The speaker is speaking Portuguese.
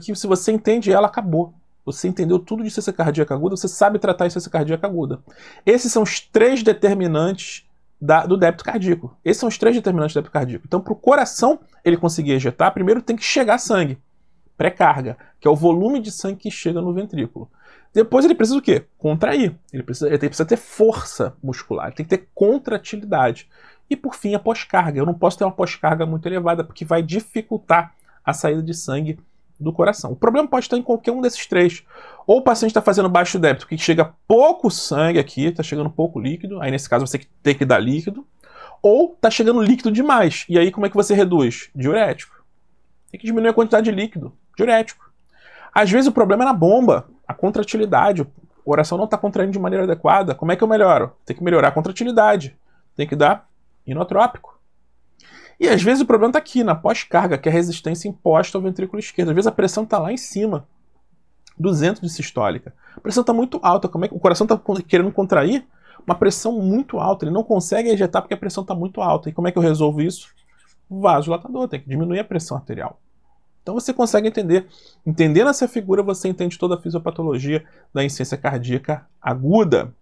que se você entende ela, acabou. Você entendeu tudo de ciência cardíaca aguda, você sabe tratar isso ciência cardíaca aguda. Esses são os três determinantes da, do débito cardíaco. Esses são os três determinantes do débito cardíaco. Então, para o coração ele conseguir ejetar, primeiro tem que chegar sangue, pré-carga, que é o volume de sangue que chega no ventrículo. Depois ele precisa o quê? Contrair. Ele precisa, ele precisa ter força muscular, ele tem que ter contratilidade. E por fim, a pós-carga. Eu não posso ter uma pós-carga muito elevada, porque vai dificultar a saída de sangue do coração. O problema pode estar em qualquer um desses três. Ou o paciente está fazendo baixo débito, que chega pouco sangue aqui, está chegando pouco líquido, aí nesse caso você tem que dar líquido. Ou está chegando líquido demais, e aí como é que você reduz? Diurético. Tem que diminuir a quantidade de líquido, diurético. Às vezes o problema é na bomba, a contratilidade, o coração não está contraindo de maneira adequada. Como é que eu melhoro? Tem que melhorar a contratilidade, tem que dar inotrópico. E às vezes o problema está aqui, na pós-carga, que é a resistência imposta ao ventrículo esquerdo. Às vezes a pressão está lá em cima, 200 de sistólica. A pressão está muito alta, como é que o coração está querendo contrair? Uma pressão muito alta, ele não consegue ejetar porque a pressão está muito alta. E como é que eu resolvo isso? Vasodilatador, tem que diminuir a pressão arterial. Então você consegue entender. Entendendo essa figura, você entende toda a fisiopatologia da insuficiência cardíaca aguda.